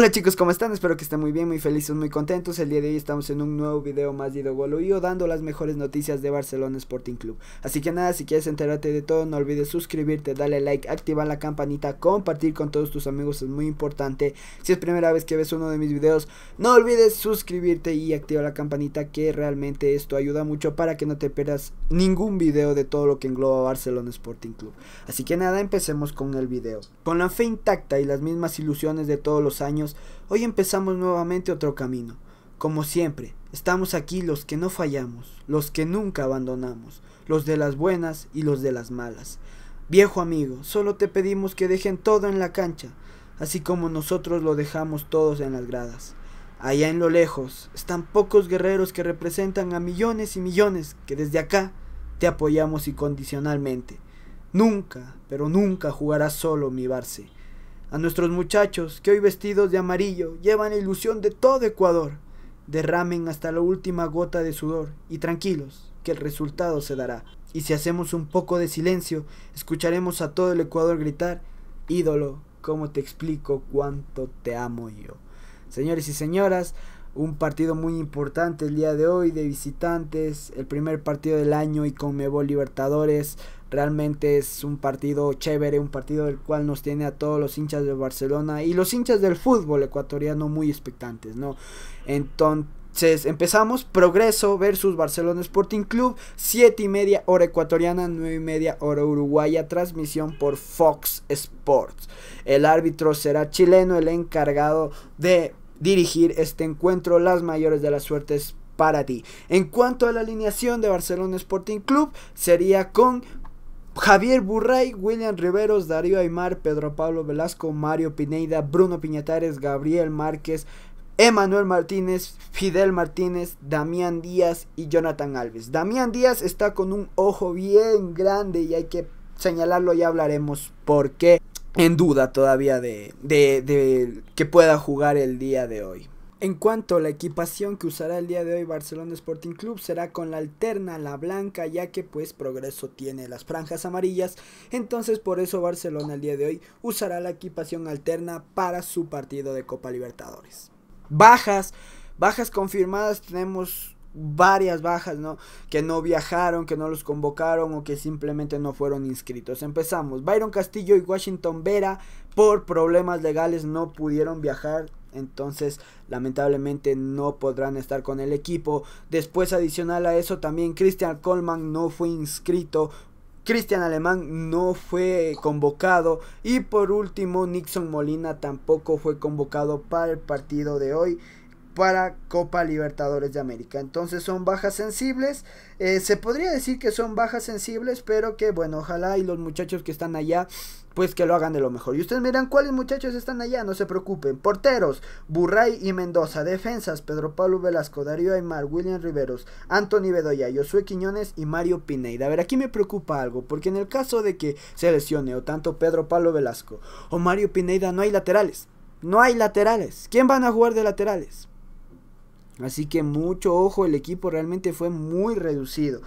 Hola chicos, ¿cómo están? Espero que estén muy bien, muy felices, muy contentos. El día de hoy estamos en un nuevo video más de Idogolo dando las mejores noticias de Barcelona Sporting Club. Así que nada, si quieres enterarte de todo, no olvides suscribirte, darle like, activar la campanita, compartir con todos tus amigos, es muy importante. Si es primera vez que ves uno de mis videos, no olvides suscribirte y activar la campanita que realmente esto ayuda mucho para que no te pierdas ningún video de todo lo que engloba Barcelona Sporting Club. Así que nada, empecemos con el video. Con la fe intacta y las mismas ilusiones de todos los años, hoy empezamos nuevamente otro camino. Como siempre, estamos aquí los que no fallamos, los que nunca abandonamos, los de las buenas y los de las malas. Viejo amigo, solo te pedimos que dejen todo en la cancha, así como nosotros lo dejamos todos en las gradas. Allá en lo lejos están pocos guerreros que representan a millones y millones que desde acá te apoyamos incondicionalmente. Nunca, pero nunca jugarás solo mi Barce. A nuestros muchachos, que hoy vestidos de amarillo, llevan la ilusión de todo Ecuador. Derramen hasta la última gota de sudor y tranquilos, que el resultado se dará. Y si hacemos un poco de silencio, escucharemos a todo el Ecuador gritar, ídolo, ¿cómo te explico cuánto te amo yo? Señores y señoras, un partido muy importante el día de hoy de visitantes, el primer partido del año y con Mebol Libertadores. Realmente es un partido chévere, un partido del cual nos tiene a todos los hinchas de Barcelona y los hinchas del fútbol ecuatoriano muy expectantes, ¿no? Entonces empezamos Progreso versus Barcelona Sporting Club, siete y media hora ecuatoriana, nueve y media hora uruguaya, transmisión por Fox Sports. El árbitro será chileno, el encargado de dirigir este encuentro. Las mayores de las suertes para ti. En cuanto a la alineación de Barcelona Sporting Club, sería con Javier Burray, William Riveros, Darío Aymar, Pedro Pablo Velasco, Mario Pineda, Bruno Piñatares, Gabriel Márquez, Emanuel Martínez, Fidel Martínez, Damián Díaz y Jonathan Alves. Damián Díaz está con un ojo bien grande y hay que señalarlo, y hablaremos por qué en duda todavía de, que pueda jugar el día de hoy. En cuanto a la equipación que usará el día de hoy Barcelona Sporting Club será con la alterna, la blanca, ya que pues Progreso tiene las franjas amarillas, entonces por eso Barcelona el día de hoy usará la equipación alterna para su partido de Copa Libertadores. Bajas, bajas confirmadas tenemos varias bajas, ¿no? Que no viajaron, que no los convocaron o que simplemente no fueron inscritos. Empezamos. Byron Castillo y Washington Vera por problemas legales no pudieron viajar. Entonces, lamentablemente no podrán estar con el equipo. Después, adicional a eso, también Christian Coleman no fue inscrito Christian Alemán no fue convocado. Y por último, Nixon Molina tampoco fue convocado para el partido de hoy para Copa Libertadores de América. Entonces son bajas sensibles. Eh, se podría decir que son bajas sensibles, pero que bueno, ojalá y los muchachos que están allá, pues que lo hagan de lo mejor. Y ustedes miran cuáles muchachos están allá, no se preocupen. Porteros, Burray y Mendoza. Defensas, Pedro Pablo Velasco, Darío Aymar, William Riveros, Anthony Bedoya, Josué Quiñones y Mario Pineida. A ver, aquí me preocupa algo, porque en el caso de que se lesione o tanto Pedro Pablo Velasco o Mario Pineida, no hay laterales. No hay laterales. ¿Quién van a jugar de laterales? Así que mucho ojo, el equipo realmente fue muy reducido.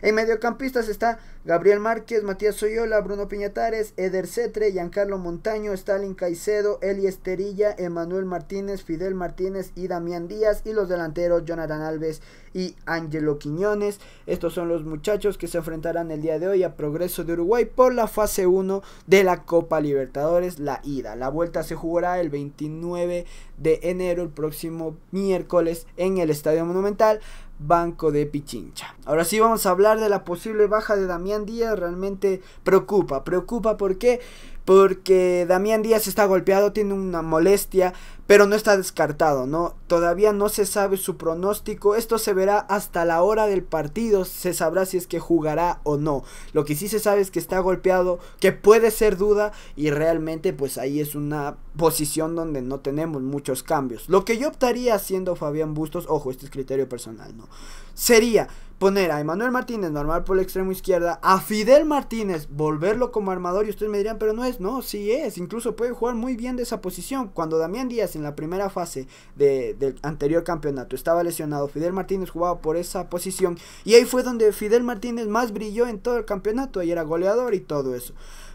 En mediocampistas está Gabriel Márquez, Matías Soyola, Bruno Piñatares, Eder Cetre, Giancarlo Montaño, Stalin Caicedo, Eli Esterilla, Emanuel Martínez, Fidel Martínez y Damián Díaz. Y los delanteros Jonathan Alves y Angelo Quiñones. Estos son los muchachos que se enfrentarán el día de hoy a Progreso de Uruguay por la fase 1 de la Copa Libertadores, la ida. La vuelta se jugará el 29 de enero, el próximo miércoles, en el Estadio Monumental. Banco de Pichincha. Ahora sí vamos a hablar de la posible baja de Damián Díaz. Realmente preocupa. Preocupa ¿por qué? Porque Damián Díaz está golpeado, tiene una molestia pero no está descartado, ¿no? Todavía no se sabe su pronóstico, esto se verá hasta la hora del partido, se sabrá si es que jugará o no. Lo que sí se sabe es que está golpeado, que puede ser duda y realmente pues ahí es una posición donde no tenemos muchos cambios. Lo que yo optaría haciendo Fabián Bustos, ojo, este es criterio personal, ¿no? Sería poner a Emanuel Martínez normal por el extremo izquierda, a Fidel Martínez volverlo como armador y ustedes me dirán, pero no es, no, sí es, incluso puede jugar muy bien de esa posición. Cuando Damián Díaz en la primera fase del anterior campeonato estaba lesionado, Fidel Martínez jugaba por esa posición y ahí fue donde Fidel Martínez más brilló en todo el campeonato y era goleador y todo eso.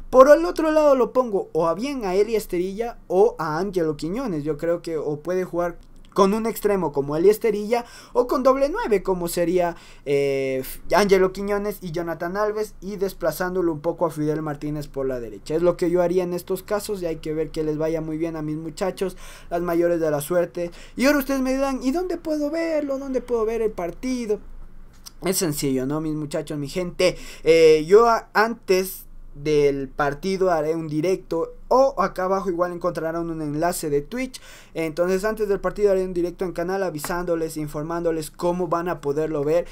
Por el otro lado lo pongo o a bien a Eli Esterilla o a Ángelo Quiñones. Yo creo que o puede jugar con un extremo como Eliesterilla o con doble 9 como sería eh, Angelo Quiñones y Jonathan Alves y desplazándolo un poco a Fidel Martínez por la derecha. Es lo que yo haría en estos casos y hay que ver que les vaya muy bien a mis muchachos, las mayores de la suerte. Y ahora ustedes me dirán, ¿y dónde puedo verlo? ¿Dónde puedo ver el partido? Es sencillo, ¿no? Mis muchachos, mi gente. Eh, yo antes del partido haré un directo o acá abajo igual encontrarán un enlace de Twitch entonces antes del partido haré un directo en canal avisándoles informándoles cómo van a poderlo ver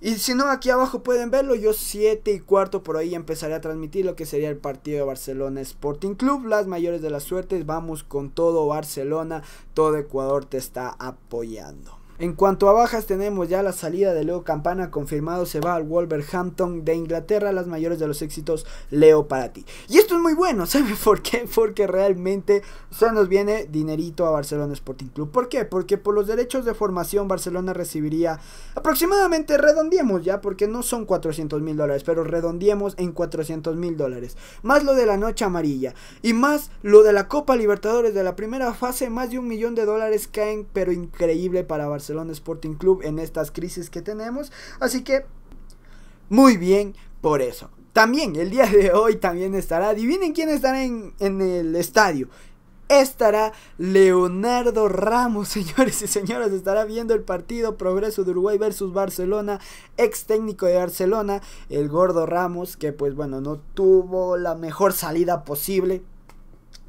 y si no, aquí abajo pueden verlo. Yo 7 y cuarto por ahí empezaré a transmitir lo que sería el partido de Barcelona Sporting Club. Las mayores de las suertes. Vamos con todo Barcelona. Todo Ecuador te está apoyando. En cuanto a bajas, tenemos ya la salida de Leo Campana, confirmado se va al Wolverhampton de Inglaterra, las mayores de los éxitos, Leo para ti. Y esto es muy bueno, ¿sabes? por qué? Porque realmente se nos viene dinerito a Barcelona Sporting Club. ¿Por qué? Porque por los derechos de formación Barcelona recibiría aproximadamente, redondiemos ya, porque no son 400 mil dólares, pero redondiemos en 400 mil dólares. Más lo de la noche amarilla y más lo de la Copa Libertadores de la primera fase, más de un millón de dólares caen, pero increíble para Barcelona. Barcelona Sporting Club en estas crisis que tenemos. Así que, muy bien por eso. También el día de hoy también estará, adivinen quién estará en, en el estadio estará Leonardo Ramos, señores y señoras, estará viendo el partido Progreso de Uruguay versus Barcelona, ex técnico de Barcelona, el gordo Ramos, que pues bueno, no tuvo la mejor salida posible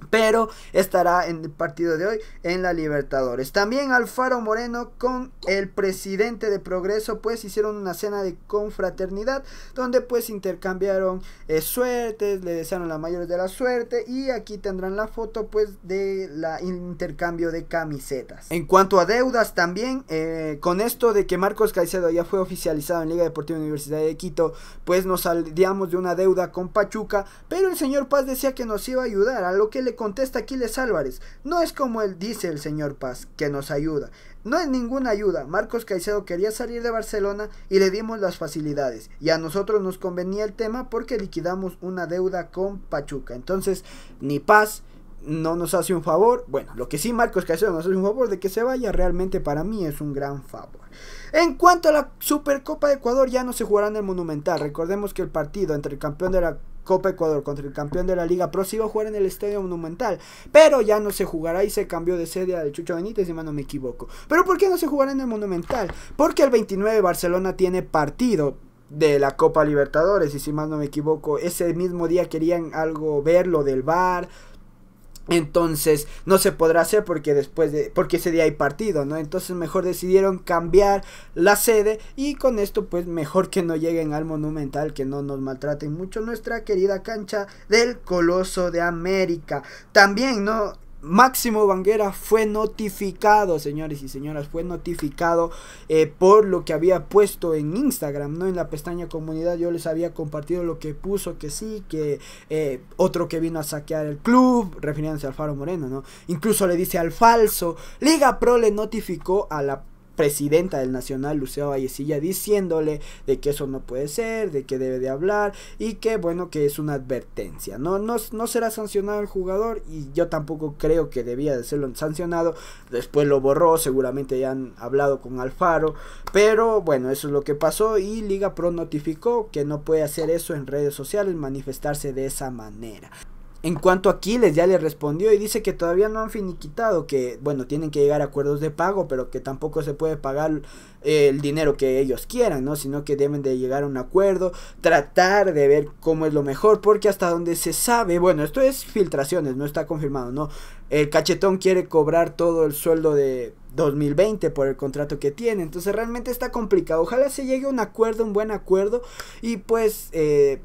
pero estará en el partido de hoy en la Libertadores. También Alfaro Moreno con el presidente de Progreso, pues hicieron una cena de confraternidad donde pues intercambiaron eh, suertes, le desearon la mayor de la suerte y aquí tendrán la foto pues de la intercambio de camisetas. En cuanto a deudas también, eh, con esto de que Marcos Caicedo ya fue oficializado en Liga Deportiva Universidad de Quito, pues nos saldíamos de una deuda con Pachuca, pero el señor Paz decía que nos iba a ayudar, a lo que le contesta Aquiles Álvarez. No es como él dice el señor Paz, que nos ayuda. No es ninguna ayuda. Marcos Caicedo quería salir de Barcelona y le dimos las facilidades. Y a nosotros nos convenía el tema porque liquidamos una deuda con Pachuca. Entonces, ni Paz no nos hace un favor. Bueno, lo que sí Marcos Caicedo nos hace un favor de que se vaya realmente para mí es un gran favor. En cuanto a la Supercopa de Ecuador ya no se jugará en el Monumental. Recordemos que el partido entre el campeón de la Copa Ecuador contra el campeón de la Liga Pro se iba a jugar en el Estadio Monumental, pero ya no se jugará y se cambió de sede al Chucho Benítez, si más no me equivoco. Pero ¿por qué no se jugará en el Monumental? Porque el 29 Barcelona tiene partido de la Copa Libertadores y si mal no me equivoco, ese mismo día querían algo ver lo del bar entonces no se podrá hacer porque después de porque ese día hay partido, ¿no? Entonces mejor decidieron cambiar la sede y con esto pues mejor que no lleguen al Monumental, que no nos maltraten mucho nuestra querida cancha del Coloso de América. También, ¿no? Máximo Banguera fue notificado, señores y señoras, fue notificado eh, por lo que había puesto en Instagram, ¿no? En la pestaña comunidad yo les había compartido lo que puso, que sí, que eh, otro que vino a saquear el club, refiriéndose al Faro Moreno, ¿no? Incluso le dice al falso, Liga Pro le notificó a la presidenta del Nacional, Lucía Vallecilla, diciéndole de que eso no puede ser, de que debe de hablar y que bueno, que es una advertencia. No, no, no será sancionado el jugador y yo tampoco creo que debía de serlo sancionado. Después lo borró, seguramente ya han hablado con Alfaro, pero bueno, eso es lo que pasó y Liga Pro notificó que no puede hacer eso en redes sociales, manifestarse de esa manera. En cuanto a Aquiles ya le respondió y dice que todavía no han finiquitado, que bueno, tienen que llegar a acuerdos de pago, pero que tampoco se puede pagar eh, el dinero que ellos quieran, ¿no? Sino que deben de llegar a un acuerdo, tratar de ver cómo es lo mejor, porque hasta donde se sabe, bueno, esto es filtraciones, no está confirmado, ¿no? El cachetón quiere cobrar todo el sueldo de 2020 por el contrato que tiene. Entonces realmente está complicado. Ojalá se llegue a un acuerdo, un buen acuerdo. Y pues eh,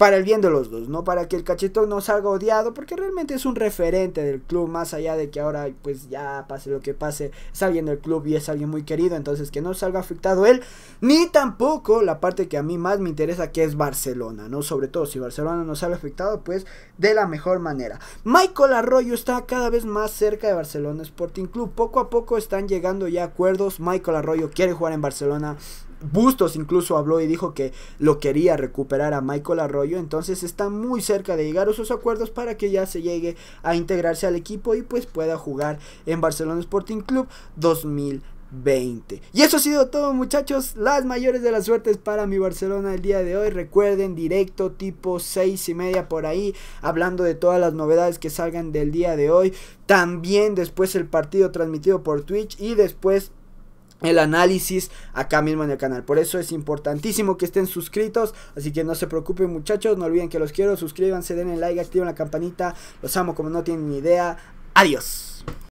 para el bien de los dos, ¿no? Para que el cachetón no salga odiado, porque realmente es un referente del club, más allá de que ahora, pues ya pase lo que pase, es alguien del club y es alguien muy querido, entonces que no salga afectado él, ni tampoco la parte que a mí más me interesa, que es Barcelona, ¿no? Sobre todo si Barcelona no sale afectado, pues de la mejor manera. Michael Arroyo está cada vez más cerca de Barcelona Sporting Club, poco a poco están llegando ya acuerdos, Michael Arroyo quiere jugar en Barcelona, Bustos incluso habló y dijo que lo quería recuperar a Michael Arroyo, entonces está muy cerca de llegar a sus acuerdos para que ya se llegue a integrarse al equipo y pues pueda jugar en Barcelona Sporting Club 2020. Y eso ha sido todo muchachos, las mayores de las suertes para mi Barcelona el día de hoy. Recuerden, directo tipo 6 y media por ahí, hablando de todas las novedades que salgan del día de hoy. También después el partido transmitido por Twitch y después el análisis acá mismo en el canal. Por eso es importantísimo que estén suscritos. Así que no se preocupen muchachos. No olviden que los quiero. Suscríbanse, denle like, activen la campanita. Los amo como no tienen ni idea. Adiós.